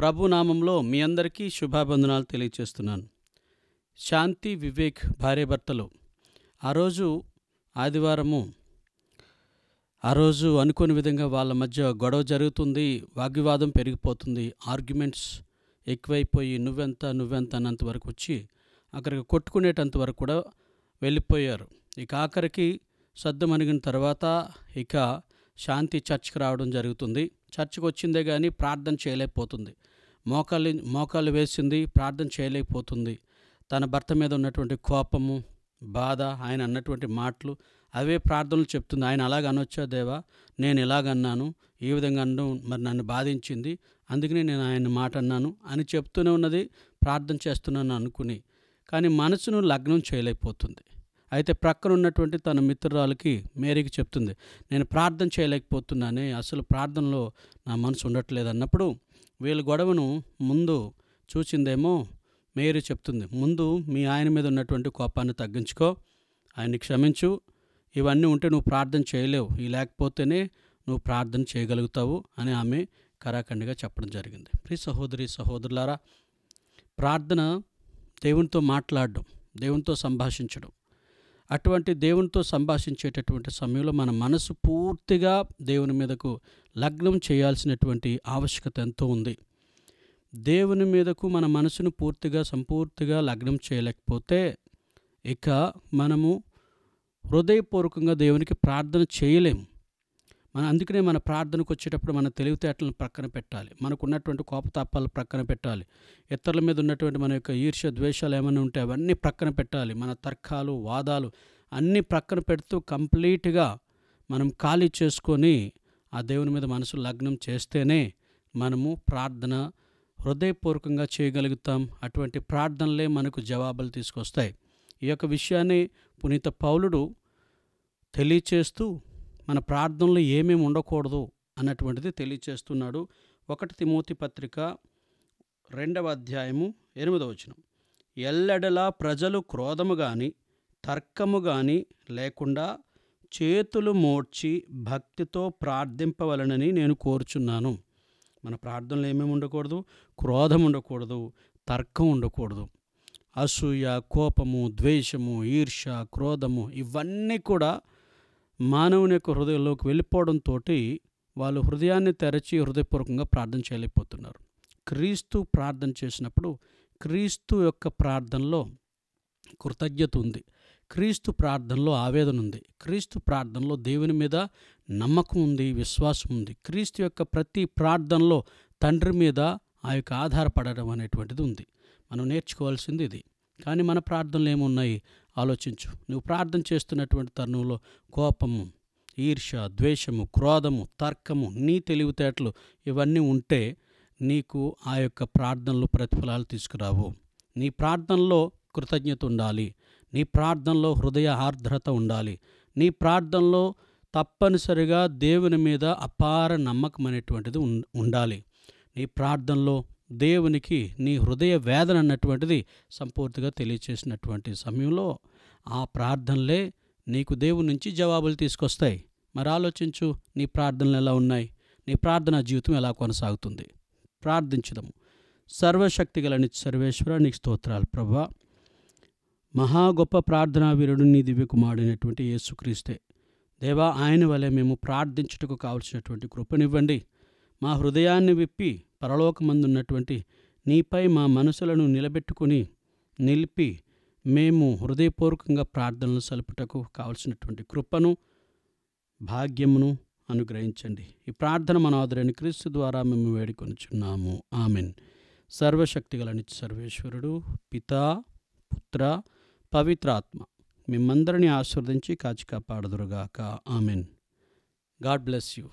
ప్రభునామంలో మీ అందరికీ శుభాబంధనాలు తెలియచేస్తున్నాను శాంతి వివేక్ భార్యభర్తలు ఆ రోజు ఆదివారము ఆ రోజు అనుకోని విధంగా వాళ్ళ మధ్య గొడవ జరుగుతుంది వాగ్వివాదం పెరిగిపోతుంది ఆర్గ్యుమెంట్స్ ఎక్కువైపోయి నువ్వెంత నువ్వెంత అన్నంత వరకు వచ్చి అక్కడికి కొట్టుకునేటంత వరకు కూడా వెళ్ళిపోయారు ఇక ఆఖరికి సర్దమణిగిన తర్వాత ఇక శాంతి చర్చ్కి రావడం జరుగుతుంది చర్చ్కి వచ్చిందే కానీ ప్రార్థన చేయలేకపోతుంది మోకాలి మోకాళ్ళు వేసింది ప్రార్థన చేయలేకపోతుంది తన భర్త మీద ఉన్నటువంటి కోపము బాధ ఆయన అన్నటువంటి మాటలు అవే ప్రార్థనలు చెప్తుంది ఆయన అలాగ అనొచ్చా దేవా నేను ఇలాగన్నాను ఈ విధంగా అన్న మరి నన్ను బాధించింది అందుకనే నేను ఆయన మాట అన్నాను అని చెప్తూనే ఉన్నది ప్రార్థన చేస్తున్నాను అనుకుని కానీ మనసును లగ్నం చేయలేకపోతుంది అయితే ప్రక్కన ఉన్నటువంటి తన మిత్రురాలకి మేరీకి చెప్తుంది నేను ప్రార్థన చేయలేకపోతున్నానే అసలు ప్రార్థనలో నా మనసు ఉండట్లేదు అన్నప్పుడు వీళ్ళ గొడవను ముందు చూసిందేమో మేరీ చెప్తుంది ముందు మీ ఆయన మీద ఉన్నటువంటి కోపాన్ని తగ్గించుకో ఆయన్ని క్షమించు ఇవన్నీ ఉంటే నువ్వు ప్రార్థన చేయలేవు ఈ లేకపోతేనే నువ్వు ప్రార్థన చేయగలుగుతావు అని ఆమె కరాఖండిగా చెప్పడం జరిగింది ప్రి సహోదరి సహోదరులారా ప్రార్థన దేవునితో మాట్లాడడం దేవునితో సంభాషించడం అటువంటి దేవునితో సంభాషించేటటువంటి సమయంలో మన మనసు పూర్తిగా దేవుని మీదకు లగ్నం చేయాల్సినటువంటి ఆవశ్యకత ఎంతో ఉంది దేవుని మీదకు మన మనసును పూర్తిగా సంపూర్తిగా లగ్నం చేయలేకపోతే ఇక మనము హృదయపూర్వకంగా దేవునికి ప్రార్థన చేయలేము మన అందుకనే మన ప్రార్థనకు వచ్చేటప్పుడు మన తెలివితేటలను ప్రక్కన పెట్టాలి మనకు ఉన్నటువంటి కోపతాపాలు ప్రక్కన పెట్టాలి ఇతరుల మీద ఉన్నటువంటి మన యొక్క ఈర్ష్య ద్వేషాలు ఏమైనా ఉంటే అవన్నీ ప్రక్కన పెట్టాలి మన తర్కాలు వాదాలు అన్నీ ప్రక్కన పెడుతూ కంప్లీట్గా మనం ఖాళీ చేసుకొని ఆ దేవుని మీద మనసు లగ్నం చేస్తేనే మనము ప్రార్థన హృదయపూర్వకంగా చేయగలుగుతాం అటువంటి ప్రార్థనలే మనకు జవాబులు తీసుకొస్తాయి ఈ యొక్క విషయాన్ని పునీత పౌలుడు తెలియచేస్తూ మన ప్రార్థనలు ఏమేమి ఉండకూడదు అన్నటువంటిది తెలియచేస్తున్నాడు ఒకటి తిమోతి పత్రిక రెండవ అధ్యాయము ఎనిమిదవ వచనం ఎల్లెడలా ప్రజలు క్రోధము గాని తర్కము గాని లేకుండా చేతులు మోడ్చి భక్తితో ప్రార్థింపవలనని నేను కోరుచున్నాను మన ప్రార్థనలు ఏమేమి ఉండకూడదు క్రోధం ఉండకూడదు తర్కం ఉండకూడదు అసూయ కోపము ద్వేషము ఈర్ష క్రోధము ఇవన్నీ కూడా మానవుని యొక్క హృదయంలోకి వెళ్ళిపోవడంతో వాళ్ళు హృదయాన్ని తెరచి హృదయపూర్వకంగా ప్రార్థన చేయలేకపోతున్నారు క్రీస్తు ప్రార్థన చేసినప్పుడు క్రీస్తు యొక్క ప్రార్థనలో కృతజ్ఞత ఉంది క్రీస్తు ప్రార్థనలో ఆవేదన ఉంది క్రీస్తు ప్రార్థనలో దేవుని మీద నమ్మకం ఉంది విశ్వాసం ఉంది క్రీస్తు యొక్క ప్రతి ప్రార్థనలో తండ్రి మీద ఆ యొక్క ఆధారపడడం అనేటువంటిది ఉంది మనం నేర్చుకోవాల్సింది ఇది కానీ మన ప్రార్థనలు ఏమున్నాయి ఆలోచించు నువ్వు ప్రార్థన చేస్తున్నటువంటి తరుణంలో కోపము ఈర్ష ద్వేషము క్రోధము తర్కము నీ తెలివితేటలు ఇవన్నీ ఉంటే నీకు ఆ యొక్క ప్రార్థనలు ప్రతిఫలాలు తీసుకురావు నీ ప్రార్థనలో కృతజ్ఞత ఉండాలి నీ ప్రార్థనలో హృదయ ఆర్ద్రత ఉండాలి నీ ప్రార్థనలో తప్పనిసరిగా దేవుని మీద అపార నమ్మకం అనేటువంటిది ఉండాలి నీ ప్రార్థనలో దేవునికి నీ హృదయ వేదన అన్నటువంటిది సంపూర్తిగా తెలియచేసినటువంటి సమయంలో ఆ ప్రార్థనలే నీకు దేవుని నుంచి జవాబులు తీసుకొస్తాయి మరి ఆలోచించు నీ ప్రార్థనలు ఎలా ఉన్నాయి నీ ప్రార్థన జీవితం ఎలా కొనసాగుతుంది ప్రార్థించదము సర్వశక్తి గల సర్వేశ్వర నీకు స్తోత్రాలు ప్రభా మహా గొప్ప ప్రార్థనా వీరుడు నీ దివ్య కుమారుడైనటువంటి యేసుక్రీస్తే దేవా ఆయన వలె మేము ప్రార్థించుటకు కావలసినటువంటి కృపనివ్వండి మా హృదయాన్ని విప్పి పరలోకమందున్నటువంటి నీపై మా మనసులను నిలబెట్టుకుని నిలిపి మేము హృదయపూర్వకంగా ప్రార్థనలు సలుపుటకు కావలసినటువంటి కృపను భాగ్యమును అనుగ్రహించండి ఈ ప్రార్థన మన ఆదరణ క్రీస్తు ద్వారా మేము వేడుకొనిచున్నాము ఆమెన్ సర్వశక్తిగలని సర్వేశ్వరుడు పితా పుత్ర పవిత్రాత్మ మిమ్మందరినీ ఆశీర్వదించి కాచి కాపాడదురుగాక ఆమెన్ గాడ్ బ్లెస్ యూ